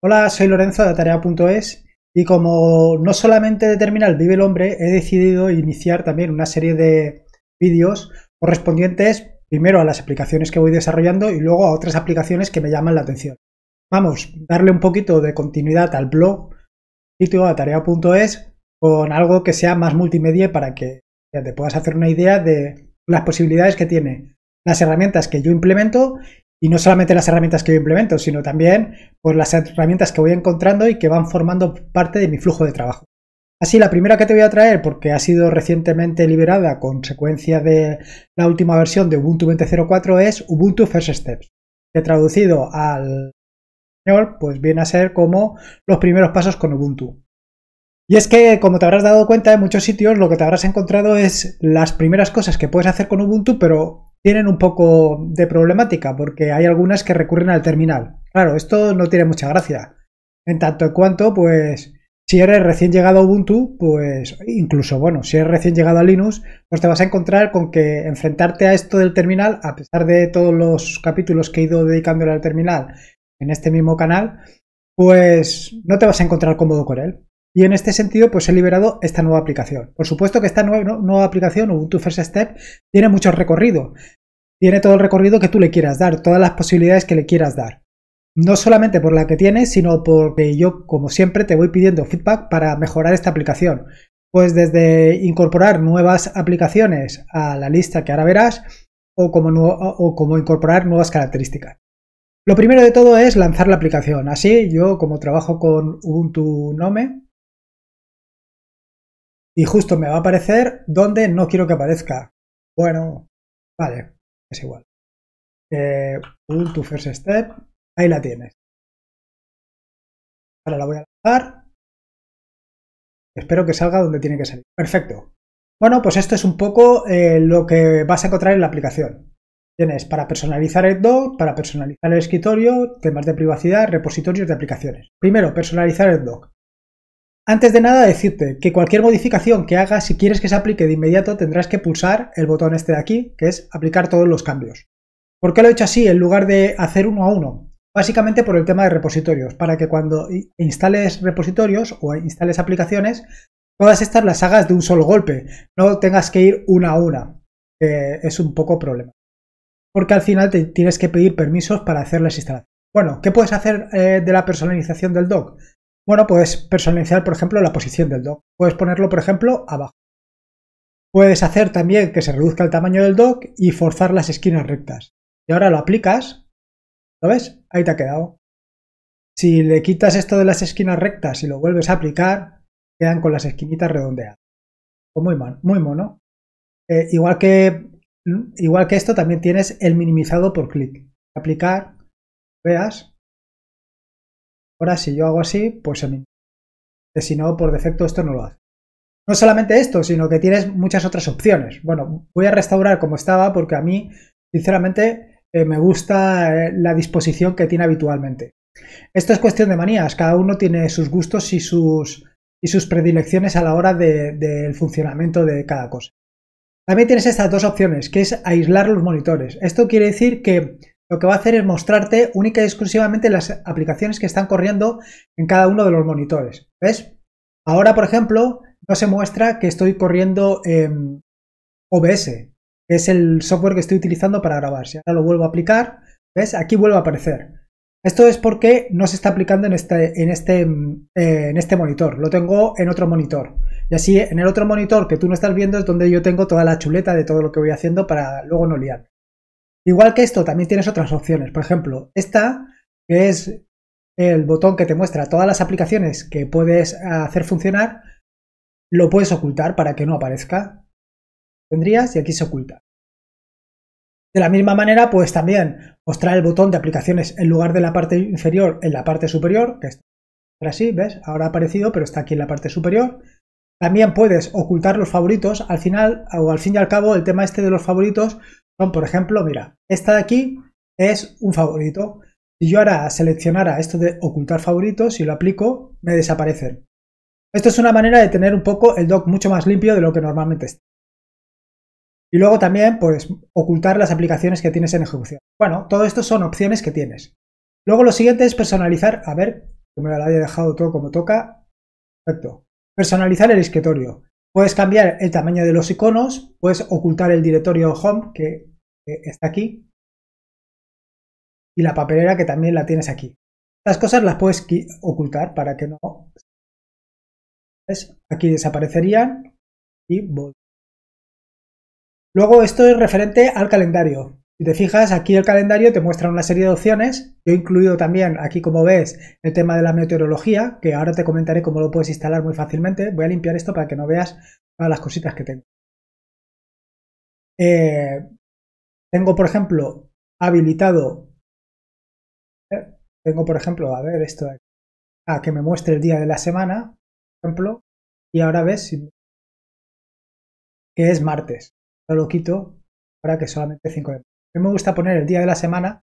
Hola, soy Lorenzo de Tarea.es y como no solamente determina el vive el hombre, he decidido iniciar también una serie de vídeos correspondientes primero a las aplicaciones que voy desarrollando y luego a otras aplicaciones que me llaman la atención. Vamos, darle un poquito de continuidad al blog, sitio de tarea.es, con algo que sea más multimedia para que te puedas hacer una idea de las posibilidades que tiene, las herramientas que yo implemento y no solamente las herramientas que yo implemento, sino también pues, las herramientas que voy encontrando y que van formando parte de mi flujo de trabajo. Así, la primera que te voy a traer, porque ha sido recientemente liberada con consecuencia de la última versión de Ubuntu 20.04, es Ubuntu First Steps, que traducido al español, pues viene a ser como los primeros pasos con Ubuntu. Y es que, como te habrás dado cuenta, en muchos sitios lo que te habrás encontrado es las primeras cosas que puedes hacer con Ubuntu, pero tienen un poco de problemática porque hay algunas que recurren al terminal. Claro, esto no tiene mucha gracia. En tanto en cuanto, pues, si eres recién llegado a Ubuntu, pues, incluso, bueno, si eres recién llegado a Linux, pues te vas a encontrar con que enfrentarte a esto del terminal, a pesar de todos los capítulos que he ido dedicándole al terminal en este mismo canal, pues no te vas a encontrar cómodo con él. Y en este sentido, pues he liberado esta nueva aplicación. Por supuesto que esta nueva, nueva aplicación, Ubuntu First Step, tiene mucho recorrido. Tiene todo el recorrido que tú le quieras dar, todas las posibilidades que le quieras dar. No solamente por la que tienes, sino porque yo, como siempre, te voy pidiendo feedback para mejorar esta aplicación. Pues desde incorporar nuevas aplicaciones a la lista que ahora verás, o como, o como incorporar nuevas características. Lo primero de todo es lanzar la aplicación. Así, yo como trabajo con Ubuntu Nome, y justo me va a aparecer donde no quiero que aparezca. Bueno, vale, es igual. Eh, pull first step, ahí la tienes. Ahora la voy a dejar. Espero que salga donde tiene que salir. Perfecto. Bueno, pues esto es un poco eh, lo que vas a encontrar en la aplicación. Tienes para personalizar el doc, para personalizar el escritorio, temas de privacidad, repositorios de aplicaciones. Primero, personalizar el doc. Antes de nada decirte que cualquier modificación que hagas, si quieres que se aplique de inmediato, tendrás que pulsar el botón este de aquí, que es aplicar todos los cambios. ¿Por qué lo he hecho así en lugar de hacer uno a uno? Básicamente por el tema de repositorios, para que cuando instales repositorios o instales aplicaciones, todas estas las hagas de un solo golpe, no tengas que ir una a una, que es un poco problema. Porque al final te tienes que pedir permisos para hacer las instalaciones. Bueno, ¿qué puedes hacer eh, de la personalización del doc? Bueno, puedes personalizar, por ejemplo, la posición del dock. Puedes ponerlo, por ejemplo, abajo. Puedes hacer también que se reduzca el tamaño del dock y forzar las esquinas rectas. Y ahora lo aplicas. ¿Lo ves? Ahí te ha quedado. Si le quitas esto de las esquinas rectas y lo vuelves a aplicar, quedan con las esquinitas redondeadas. Pues muy, mono. Muy eh, mono. igual, que, mm, igual que esto, también tienes el minimizado por clic. Aplicar, veas, Ahora, si yo hago así, pues a mí. Si no, por defecto esto no lo hace. No solamente esto, sino que tienes muchas otras opciones. Bueno, voy a restaurar como estaba porque a mí, sinceramente, eh, me gusta eh, la disposición que tiene habitualmente. Esto es cuestión de manías, cada uno tiene sus gustos y sus, y sus predilecciones a la hora del funcionamiento de cada cosa. También tienes estas dos opciones, que es aislar los monitores. Esto quiere decir que lo que va a hacer es mostrarte única y exclusivamente las aplicaciones que están corriendo en cada uno de los monitores. ¿Ves? Ahora, por ejemplo, no se muestra que estoy corriendo OBS, que es el software que estoy utilizando para grabar. Si ahora lo vuelvo a aplicar, ¿ves? Aquí vuelve a aparecer. Esto es porque no se está aplicando en este, en este, en este monitor, lo tengo en otro monitor. Y así en el otro monitor que tú no estás viendo es donde yo tengo toda la chuleta de todo lo que voy haciendo para luego no liar. Igual que esto, también tienes otras opciones. Por ejemplo, esta, que es el botón que te muestra todas las aplicaciones que puedes hacer funcionar, lo puedes ocultar para que no aparezca. Tendrías y aquí se oculta. De la misma manera, pues también mostrar el botón de aplicaciones en lugar de la parte inferior, en la parte superior, que está así, ¿ves? Ahora ha aparecido, pero está aquí en la parte superior. También puedes ocultar los favoritos. Al final, o al fin y al cabo, el tema este de los favoritos por ejemplo, mira, esta de aquí es un favorito. Si yo ahora seleccionara esto de ocultar favoritos, y lo aplico, me desaparecen. Esto es una manera de tener un poco el dock mucho más limpio de lo que normalmente está. Y luego también, pues, ocultar las aplicaciones que tienes en ejecución. Bueno, todo esto son opciones que tienes. Luego lo siguiente es personalizar, a ver, que me lo había dejado todo como toca. Perfecto. Personalizar el escritorio. Puedes cambiar el tamaño de los iconos, puedes ocultar el directorio home que está aquí y la papelera que también la tienes aquí. Estas cosas las puedes ocultar para que no... Aquí desaparecerían y Luego esto es referente al calendario. Si te fijas, aquí el calendario te muestra una serie de opciones. Yo he incluido también aquí, como ves, el tema de la meteorología, que ahora te comentaré cómo lo puedes instalar muy fácilmente. Voy a limpiar esto para que no veas todas las cositas que tengo. Eh, tengo, por ejemplo, habilitado... Eh, tengo, por ejemplo, a ver esto aquí. A ah, que me muestre el día de la semana, por ejemplo. Y ahora ves que es martes. lo quito para que solamente 5 de me gusta poner el día de la semana.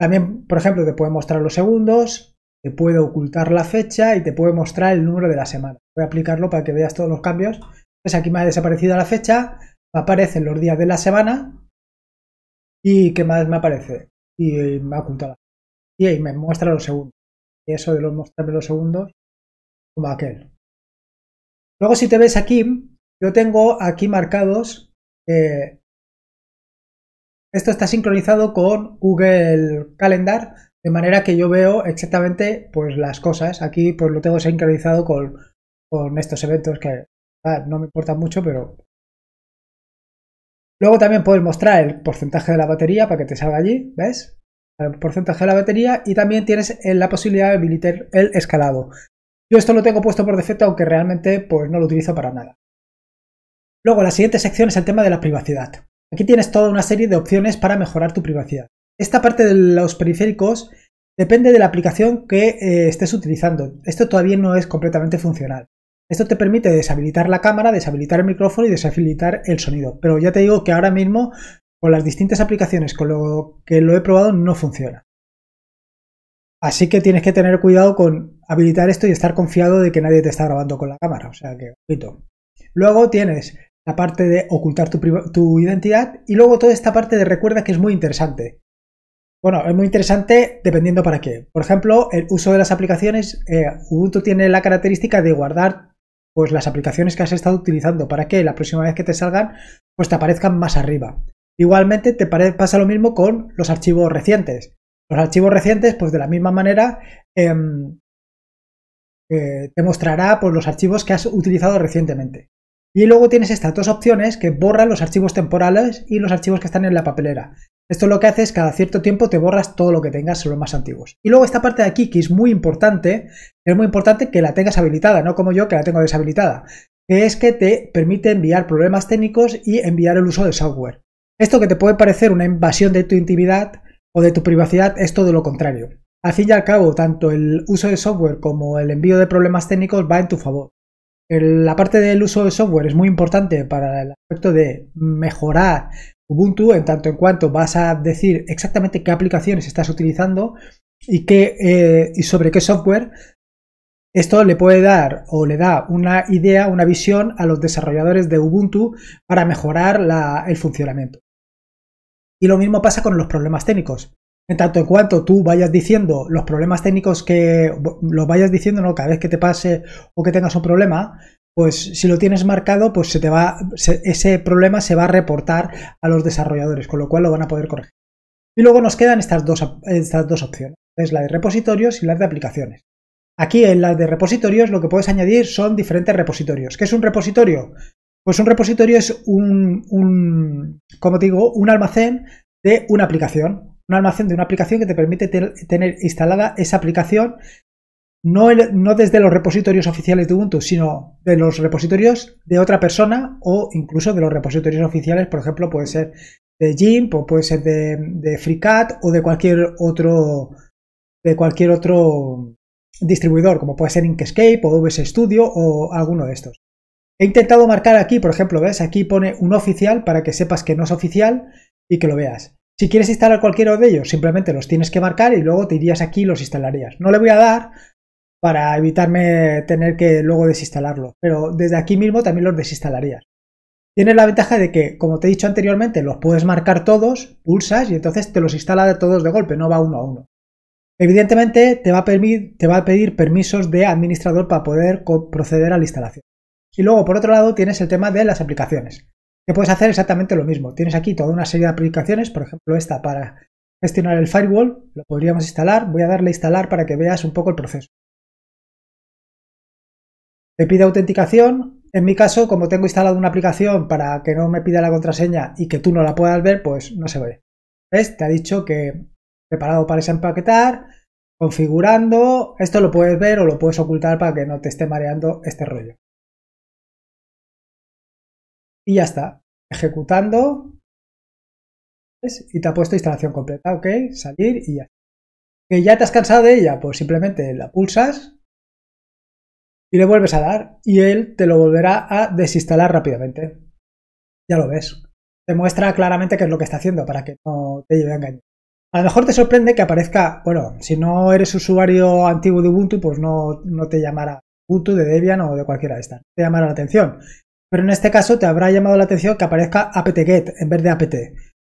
También, por ejemplo, te puede mostrar los segundos, te puede ocultar la fecha y te puede mostrar el número de la semana. Voy a aplicarlo para que veas todos los cambios. Pues aquí me ha desaparecido la fecha, me aparecen los días de la semana y qué más me aparece. Y eh, me ha ocultado Y me muestra los segundos. Y eso de los mostrarme los segundos, como aquel. Luego si te ves aquí, yo tengo aquí marcados eh, esto está sincronizado con Google Calendar, de manera que yo veo exactamente pues, las cosas. Aquí pues, lo tengo sincronizado con, estos eventos que ah, no me importan mucho, pero... Luego también puedes mostrar el porcentaje de la batería para que te salga allí, ¿ves? El porcentaje de la batería y también tienes eh, la posibilidad de habilitar el escalado. Yo esto lo tengo puesto por defecto, aunque realmente pues, no lo utilizo para nada. Luego, la siguiente sección es el tema de la privacidad. Aquí tienes toda una serie de opciones para mejorar tu privacidad. Esta parte de los periféricos depende de la aplicación que eh, estés utilizando. Esto todavía no es completamente funcional. Esto te permite deshabilitar la cámara, deshabilitar el micrófono y deshabilitar el sonido. Pero ya te digo que ahora mismo con las distintas aplicaciones con lo que lo he probado no funciona. Así que tienes que tener cuidado con habilitar esto y estar confiado de que nadie te está grabando con la cámara. O sea que, Luego tienes la parte de ocultar tu, identidad y luego toda esta parte de recuerda que es muy interesante. Bueno, es muy interesante dependiendo para qué. Por ejemplo, el uso de las aplicaciones, eh, Ubuntu tiene la característica de guardar pues, las aplicaciones que has estado utilizando para que la próxima vez que te salgan, pues te aparezcan más arriba. Igualmente te pasa lo mismo con los archivos recientes. Los archivos recientes, pues de la misma manera, em, eh, te mostrará pues, los archivos que has utilizado recientemente. Y luego tienes estas dos opciones que borran los archivos temporales y los archivos que están en la papelera. Esto lo que hace es cada cierto tiempo te borras todo lo que tengas sobre los más antiguos. Y luego esta parte de aquí que es muy importante, es muy importante que la tengas habilitada, no como yo que la tengo deshabilitada, que es que te permite enviar problemas técnicos y enviar el uso de software. Esto que te puede parecer una invasión de tu intimidad o de tu privacidad es todo lo contrario. Al fin y al cabo, tanto el uso de software como el envío de problemas técnicos va en tu favor la parte del uso de software es muy importante para el aspecto de mejorar Ubuntu en tanto en cuanto vas a decir exactamente qué aplicaciones estás utilizando y, eh, sobre qué software. Esto le puede dar o le da una idea, una visión a los desarrolladores de Ubuntu para mejorar el funcionamiento. Y lo mismo pasa con los problemas técnicos. En tanto en cuanto tú vayas diciendo los problemas técnicos que los vayas diciendo, Cada vez que te pase o que tengas un problema, pues si lo tienes marcado, pues se te va, ese problema se va a reportar a los desarrolladores, con lo cual lo van a poder corregir. Y luego nos quedan estas dos, estas dos opciones, es la de repositorios y la de aplicaciones. Aquí en las de repositorios lo que puedes añadir son diferentes repositorios. ¿Qué es un repositorio? Pues un repositorio es un, un como digo, un almacén de una aplicación un almacén de una aplicación que te permite tener instalada esa aplicación no, no, desde los repositorios oficiales de Ubuntu, sino de los repositorios de otra persona o incluso de los repositorios oficiales, por ejemplo, puede ser de GIMP o puede ser de, de FreeCAD o de cualquier otro de cualquier otro distribuidor, como puede ser Inkscape o OBS Studio o alguno de estos. He intentado marcar aquí, por ejemplo, ves, aquí pone un oficial para que sepas que no es oficial y que lo veas. Si quieres instalar cualquiera de ellos, simplemente los tienes que marcar y luego te irías aquí y los instalarías. No le voy a dar para evitarme tener que luego desinstalarlo, pero desde aquí mismo también los desinstalarías. Tienes la ventaja de que, como te he dicho anteriormente, los puedes marcar todos, pulsas y entonces te los instala de todos de golpe, no va uno a uno. Evidentemente te va, a te va a pedir permisos de administrador para poder proceder a la instalación. Y luego, por otro lado, tienes el tema de las aplicaciones que puedes hacer exactamente lo mismo. Tienes aquí toda una serie de aplicaciones, por ejemplo esta para gestionar el firewall, lo podríamos instalar, voy a darle instalar para que veas un poco el proceso. Te pide autenticación, en mi caso como tengo instalado una aplicación para que no me pida la contraseña y que tú no la puedas ver, pues no se ve. ¿Ves? Te ha dicho que preparado para desempaquetar, configurando, esto lo puedes ver o lo puedes ocultar para que no te esté mareando este rollo y ya está. Ejecutando. Y te ha puesto instalación completa. Ok, salir y ya. Que ya te has cansado de ella, pues simplemente la pulsas y le vuelves a dar y él te lo volverá a desinstalar rápidamente. Ya lo ves. Te muestra claramente qué es lo que está haciendo para que no te lleve a engañar. A lo mejor te sorprende que aparezca, bueno, si no eres usuario antiguo de Ubuntu, pues no, no te llamará Ubuntu, de Debian o de cualquiera de estas. Te llamará la atención pero en este caso te habrá llamado la atención que aparezca apt-get en vez de apt.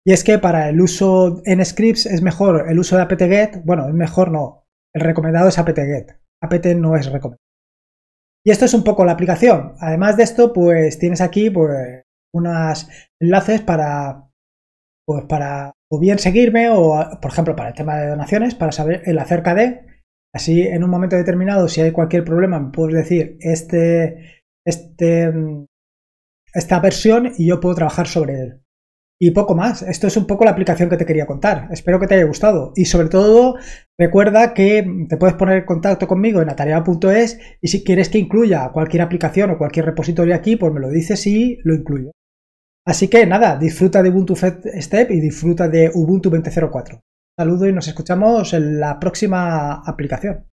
Y es que para el uso en scripts es mejor el uso de apt-get, bueno, es mejor no, el recomendado es apt-get, apt no es recomendado. Y esto es un poco la aplicación. Además de esto, pues tienes aquí pues unos enlaces para, pues para o bien seguirme o, por ejemplo, para el tema de donaciones, para saber el acerca de. Así, en un momento determinado, si hay cualquier problema, puedes decir, este, este mm, esta versión y yo puedo trabajar sobre él. Y poco más, esto es un poco la aplicación que te quería contar. Espero que te haya gustado y sobre todo recuerda que te puedes poner en contacto conmigo en atarea.es y si quieres que incluya cualquier aplicación o cualquier repositorio aquí, pues me lo dices y lo incluyo. Así que nada, disfruta de Ubuntu Step y disfruta de Ubuntu 20.04. Saludo y nos escuchamos en la próxima aplicación.